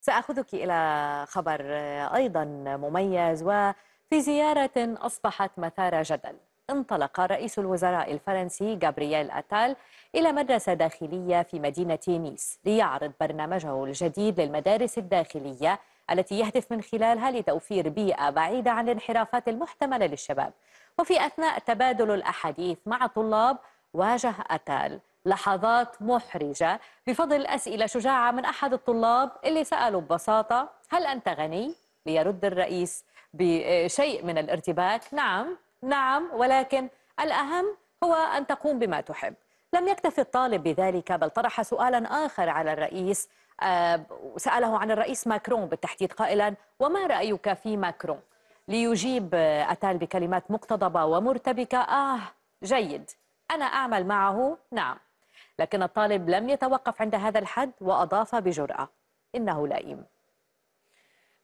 ساخذك الى خبر ايضا مميز وفي زياره اصبحت مثار جدل انطلق رئيس الوزراء الفرنسي غابرييل أتال إلى مدرسة داخلية في مدينة نيس ليعرض برنامجه الجديد للمدارس الداخلية التي يهدف من خلالها لتوفير بيئة بعيدة عن الانحرافات المحتملة للشباب وفي أثناء تبادل الأحاديث مع طلاب واجه أتال لحظات محرجة بفضل أسئلة شجاعة من أحد الطلاب اللي سألوا ببساطة هل أنت غني؟ ليرد الرئيس بشيء من الارتباك نعم نعم ولكن الأهم هو أن تقوم بما تحب لم يكتفي الطالب بذلك بل طرح سؤالا آخر على الرئيس آه، سأله عن الرئيس ماكرون بالتحديد قائلا وما رأيك في ماكرون ليجيب آه، أتال بكلمات مقتضبة ومرتبكة آه جيد أنا أعمل معه نعم لكن الطالب لم يتوقف عند هذا الحد وأضاف بجرأة إنه لئيم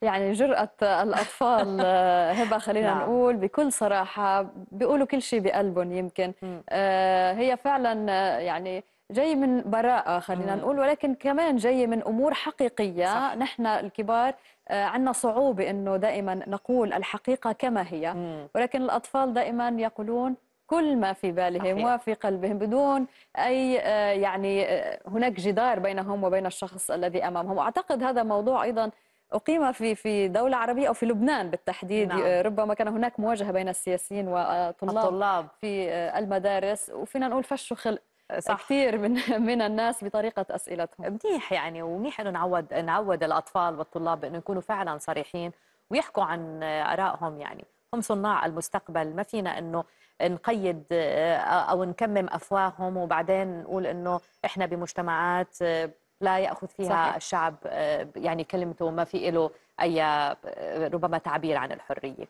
يعني جرأة الأطفال آه، هبة خلينا نعم. نقول بكل صراحة بيقولوا كل شيء بقلبهم يمكن آه هي فعلا آه، يعني جاي من براءة خلينا مم. نقول ولكن كمان جاي من أمور حقيقية صح. نحن الكبار آه، عندنا صعوبة أنه دائما نقول الحقيقة كما هي مم. ولكن الأطفال دائما يقولون كل ما في بالهم صحيح. وفي قلبهم بدون اي آه، يعني آه، هناك جدار بينهم وبين الشخص الذي امامهم واعتقد هذا موضوع ايضا أقيم في في دولة عربية أو في لبنان بالتحديد نعم. آه، ربما كان هناك مواجهة بين السياسيين والطلاب الطلاب. في المدارس وفينا نقول فشوا خلق صح. كثير من من الناس بطريقه اسئلتهم منيح يعني ومنيح انه نعود نعود الاطفال والطلاب انه يكونوا فعلا صريحين ويحكوا عن ارائهم يعني هم صناع المستقبل ما فينا انه نقيد آه، او نكمم افواههم وبعدين نقول انه احنا بمجتمعات آه، لا ياخذ فيها صحيح. الشعب آه، يعني كلمته ما في له اي ربما تعبير عن الحريه